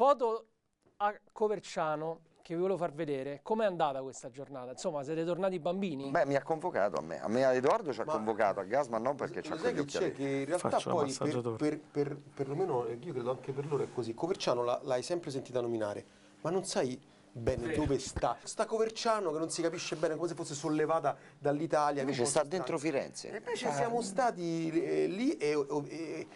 Foto a Coverciano che vi volevo far vedere. Com'è andata questa giornata? Insomma, siete tornati bambini? Beh, mi ha convocato a me, a me Edoardo ci ha ma convocato, a Gasman non perché ci ha convocato. C'è che in realtà Faccio poi, per, per, per, perlomeno, eh, io credo anche per loro è così, Coverciano l'hai sempre sentita nominare, ma non sai bene dove sta. Sta Coverciano che non si capisce bene come se fosse sollevata dall'Italia. Invece sta dentro Firenze. E invece ah. siamo stati eh, lì e, e,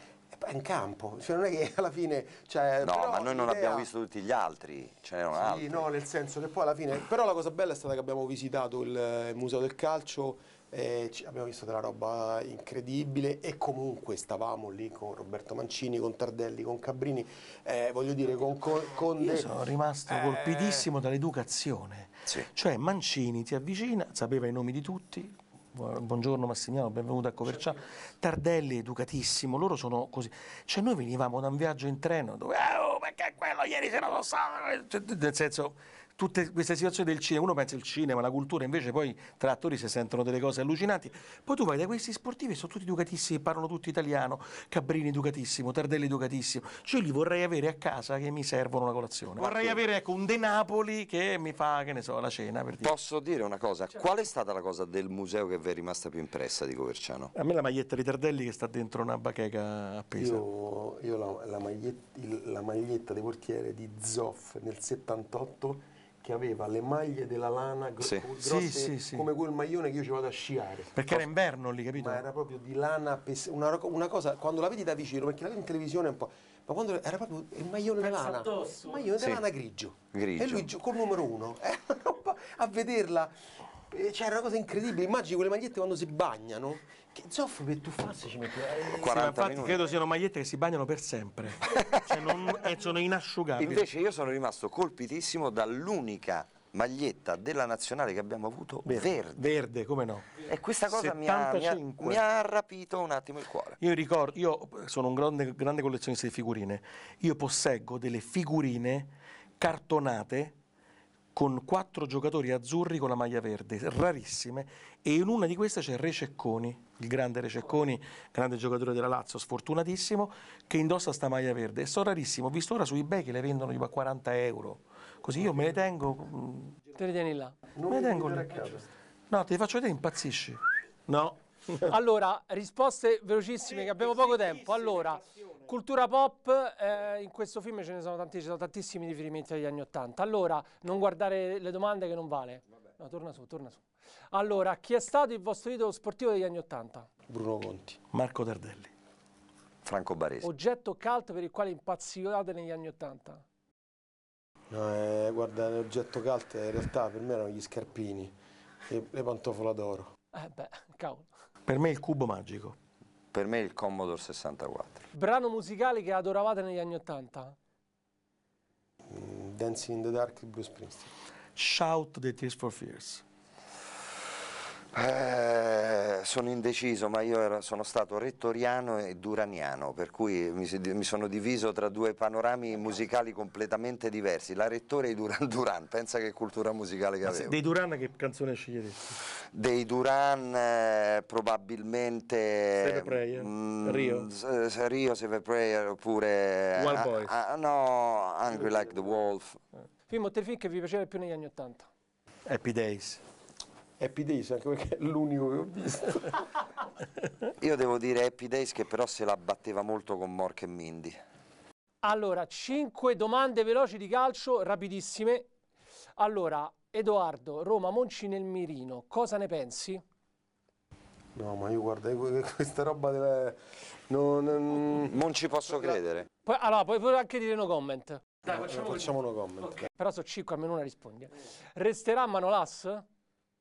in campo, cioè non è che alla fine... Cioè, no, ma noi non abbiamo visto tutti gli altri, ce n'erano sì, altri. no, nel senso che poi alla fine... Però la cosa bella è stata che abbiamo visitato il Museo del Calcio, e abbiamo visto della roba incredibile e comunque stavamo lì con Roberto Mancini, con Tardelli, con Cabrini, eh, voglio dire con... con, con Io de... sono rimasto eh... colpitissimo dall'educazione. Sì. Cioè Mancini ti avvicina, sapeva i nomi di tutti, buongiorno Massimiliano, benvenuto a Coverciano, Tardelli educatissimo, loro sono così. Cioè noi venivamo da un viaggio in treno dove, eh, oh, perché quello ieri sera lo stato, cioè, nel senso tutte queste situazioni del cinema, uno pensa al cinema, alla cultura, invece poi tra attori si sentono delle cose allucinanti. Poi tu vai da questi sportivi, sono tutti educatissimi, parlano tutti italiano, Cabrini educatissimo, Tardelli educatissimo. Cioè io li vorrei avere a casa che mi servono la colazione. Vorrei ecco. avere ecco, un De Napoli che mi fa, che ne so, la cena. Per dire. Posso dire una cosa? Cioè. Qual è stata la cosa del museo che vi è rimasta più impressa di Coverciano? A me la maglietta di Tardelli che sta dentro una bacheca appesa. Io, io la, la, maglietta, la maglietta dei portiere di Zoff nel 78 che aveva le maglie della lana gro- sì. grosse sì, sì, come quel maglione che io ci vado a sciare. Perché era inverno lì, capito? Ma era proprio di lana, pes- una, una, cosa, quando la vedi da vicino, perché la vedi in televisione un po', ma quando era proprio il maglione di lana, maglione di lana grigio. grigio. E lui con il numero uno, a vederla eh, C'era una cosa incredibile, immagini quelle magliette quando si bagnano. Che zolfo per tuffarsi ci metti. Eh, 40 sì, infatti minuti. credo siano magliette che si bagnano per sempre. cioè non, eh, sono inasciugabili. Invece io sono rimasto colpitissimo dall'unica maglietta della nazionale che abbiamo avuto verde. Verde, verde come no? E questa cosa mi ha, mi ha, rapito un attimo il cuore. Io ricordo, io sono un grande, grande collezionista di figurine. Io posseggo delle figurine cartonate con quattro giocatori azzurri con la maglia verde, rarissime, e in una di queste c'è Re Cecconi, il grande Re Cecconi, grande giocatore della Lazio, sfortunatissimo, che indossa sta maglia verde. E so rarissimo, ho visto ora su eBay che le vendono tipo a 40 euro, così io me le tengo... Mm, te le tieni là? Non me le tengo là. No, te le faccio vedere, impazzisci. No. allora, risposte velocissime che abbiamo poco tempo. Allora... Cultura pop, eh, in questo film ce ne sono tantissimi, ci sono tantissimi riferimenti agli anni Ottanta. Allora, non guardare le domande che non vale. No, torna su, torna su. Allora, chi è stato il vostro idolo sportivo degli anni Ottanta? Bruno Conti. Marco Tardelli. Franco Baresi. Oggetto cult per il quale impazzivate negli anni Ottanta? No, eh, guarda, l'oggetto cult in realtà per me erano gli scarpini e le pantofole d'oro. Eh beh, cavolo. Per me il cubo magico per me il Commodore 64. Brano musicale che adoravate negli anni Ottanta? Mm, Dancing in the Dark di Bruce Springsteen. Shout the Tears for Fears. Eh, sono indeciso, ma io ero, sono stato rettoriano e duraniano, per cui mi, mi, sono diviso tra due panorami musicali completamente diversi, la Rettore e i Duran Duran, pensa che cultura musicale che ma avevo. Dei Duran che canzone sceglieresti? Dei Duran eh, probabilmente... Save Prayer, mh, mm, Rio. S- Rio, Save Prayer oppure... Eh, Wild ah, Boys. a, ah, ah, no, Angry Like the Wolf. Film o telefilm che vi piaceva più negli anni Ottanta? Happy Days. Happy Days, anche perché è l'unico che ho visto. Io devo dire Happy Days che però se la batteva molto con Mork e Mindy. Allora, 5 domande veloci di calcio, rapidissime. Allora, Edoardo, Roma Monci nel mirino, cosa ne pensi? No, ma io guarda, eh, questa roba deve... Non, non... non ci posso credere. Poi, allora, puoi anche dire no comment. Dai, facciamo, no, facciamo no comment. Okay. Però sono 5, almeno una rispondi. Resterà Manolas?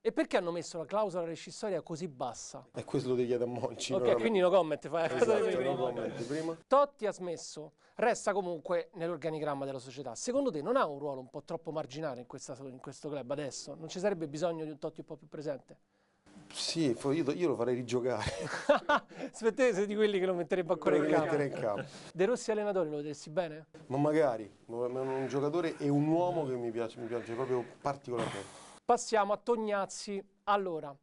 E perché hanno messo la clausola rescissoria così bassa? E questo lo chiede a Monci. Ok, quindi no comment, fai esatto, cosa devi no comment prima. Totti ha smesso, resta comunque nell'organigramma della società. Secondo te non ha un ruolo un po' troppo marginale in, questa, in questo club adesso? Non ci sarebbe bisogno di un Totti un po' più presente? Sì, io, io lo farei rigiocare. Aspettate, sei di quelli che lo metterebbe ancora in campo. in campo. De Rossi allenatore lo vedessi bene? Ma magari, un giocatore e un uomo che mi piace, mi piace proprio particolarmente. Passiamo a Tognazzi. Allora,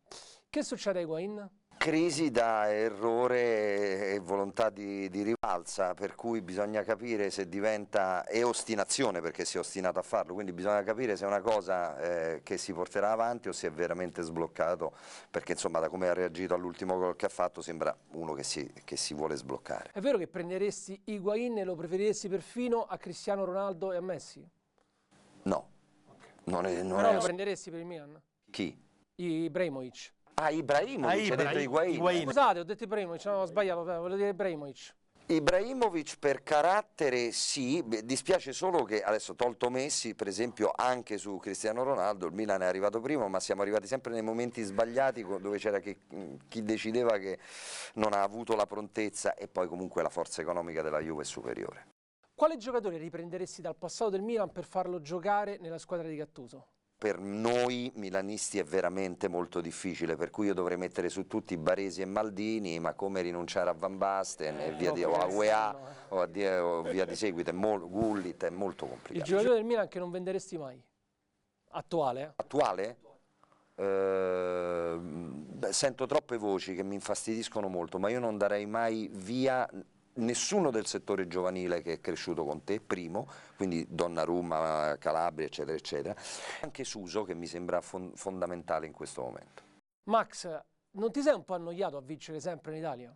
che succede a Higuain? Crisi da errore e volontà di, di, rivalsa, per cui bisogna capire se diventa, e ostinazione perché si è ostinato a farlo, quindi bisogna capire se è una cosa eh, che si porterà avanti o se è veramente sbloccato, perché insomma da come ha reagito all'ultimo gol che ha fatto sembra uno che si, che si vuole sbloccare. È vero che prenderesti Higuain e lo preferiresti perfino a Cristiano Ronaldo e a Messi? No. Non è, non Però è... lo prenderesti per il Milan? Chi? Ibrahimovic. Ah, Ibrahimovic, ah, Ibra... detto Higuain. Higuain. Scusate, ho detto Ibrahimovic, no, ho sbagliato, eh, volevo dire Ibrahimovic. Ibrahimovic per carattere sì, Beh, dispiace solo che adesso tolto Messi, per esempio anche su Cristiano Ronaldo, il Milan è arrivato primo, ma siamo arrivati sempre nei momenti sbagliati dove c'era chi decideva che non ha avuto la prontezza e poi comunque la forza economica della Juve è superiore. Quale giocatore riprenderesti dal passato del Milan per farlo giocare nella squadra di Gattuso? per noi milanisti è veramente molto difficile, per cui io dovrei mettere su tutti Baresi e Maldini, ma come rinunciare a Van Basten eh, e via di, o a UEA no, eh. o, a di, o via di seguito, è mol, Gullit è molto complicato. Il giocatore del Milan che non venderesti mai? Attuale? Eh? Attuale? Beh, sento troppe voci che mi infastidiscono molto, ma io non darei mai via nessuno del settore giovanile che è cresciuto con te, primo, quindi Donnarumma, Calabria, eccetera, eccetera, anche Suso che mi sembra fondamentale in questo momento. Max, non ti sei un po' annoiato a vincere sempre in Italia?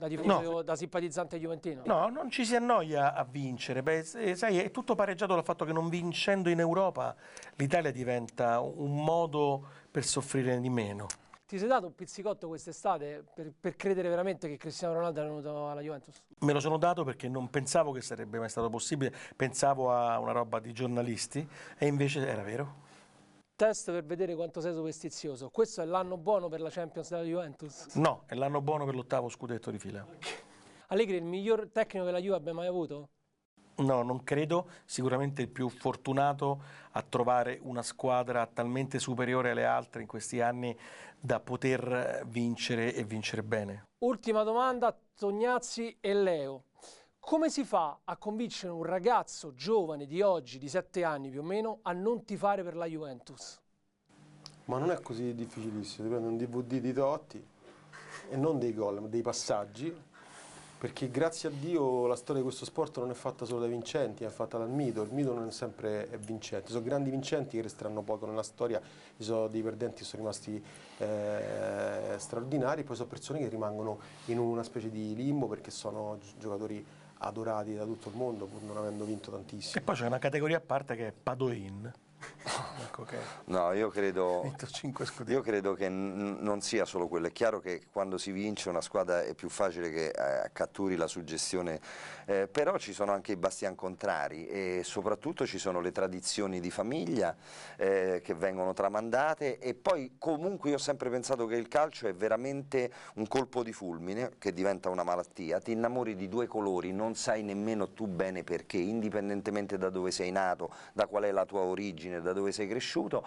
Da, no. da simpatizzante Juventino? No, non ci si annoia a vincere. Beh, eh, sai, è tutto pareggiato dal fatto che non vincendo in Europa l'Italia diventa un modo per soffrire di meno. Ti sei dato un pizzicotto quest'estate per, per, credere veramente che Cristiano Ronaldo è venuto alla Juventus? Me lo sono dato perché non pensavo che sarebbe mai stato possibile, pensavo a una roba di giornalisti e invece era vero. Test per vedere quanto sei superstizioso. Questo è l'anno buono per la Champions della Juventus? No, è l'anno buono per l'ottavo scudetto di fila. Allegri il miglior tecnico che la Juve abbia mai avuto? No, non credo. Sicuramente il più fortunato a trovare una squadra talmente superiore alle altre in questi anni da poter eh, vincere e vincere bene. Ultima domanda, Tognazzi e Leo. Come si fa a convincere un ragazzo giovane di oggi, di 7 anni più o meno, a non tifare per la Juventus? Ma non è così difficilissimo, ti prendo un DVD di Totti e non dei gol, ma dei passaggi perché grazie a Dio la storia di questo sport non è fatta solo dai vincenti, è fatta dal mito, il mito non è sempre vincente, sono grandi vincenti che resteranno poco nella storia, ci sono dei perdenti che sono rimasti eh, straordinari, poi sono persone che rimangono in una specie di limbo perché sono giocatori adorati da tutto il mondo pur non avendo vinto tantissimo. E poi c'è una categoria a parte che è Padoin, Ecco che no, io credo, io credo che non sia solo quello. È chiaro che quando si vince una squadra è più facile che eh, catturi la suggestione, eh, però ci sono anche i bastian contrari e soprattutto ci sono le tradizioni di famiglia eh, che vengono tramandate e poi comunque io ho sempre pensato che il calcio è veramente un colpo di fulmine che diventa una malattia. Ti innamori di due colori, non sai nemmeno tu bene perché, indipendentemente da dove sei nato, da qual è la tua origine origine, da dove sei cresciuto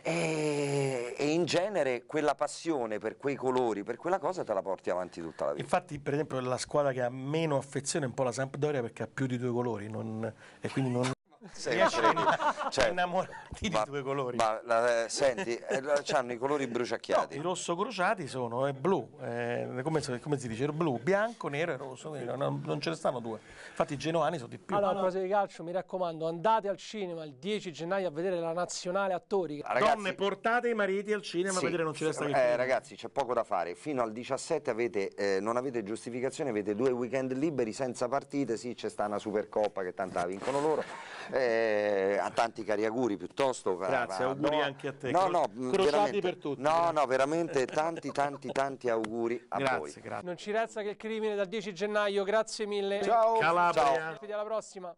e, e, in genere quella passione per quei colori, per quella cosa te la porti avanti tutta la vita. Infatti, per esempio, la squadra che ha meno affezione è un po' la Sampdoria perché ha più di due colori non, e quindi non Sempre cioè, innamorati ma, di due colori. Ma la, eh, senti, eh, hanno i colori bruciacchiati. No, I rosso crociati sono eh, blu, eh, come, come, si dice, blu, bianco, nero e rosso, non, non, ce ne stanno due. Infatti i genuani sono di più. Allora, a ah, proposito di calcio, mi raccomando, andate al cinema il 10 gennaio a vedere la Nazionale Attori. Ah, ragazzi, Donne, portate i mariti al cinema sì, a vedere non ce ne sta più. ragazzi, c'è poco da fare. Fino al 17 avete, eh, non avete giustificazione, avete due weekend liberi senza partite, sì, c'è sta una Supercoppa che tanta vincono loro eh, a tanti cari auguri piuttosto. Grazie, a, auguri no, anche a te. No, no, Crociati per tutti. No, eh. no, veramente tanti, tanti, tanti auguri a grazie, voi. Grazie. Non ci resta che il crimine dal 10 gennaio, grazie mille. Ciao. Calabria. Ciao. Ci alla prossima.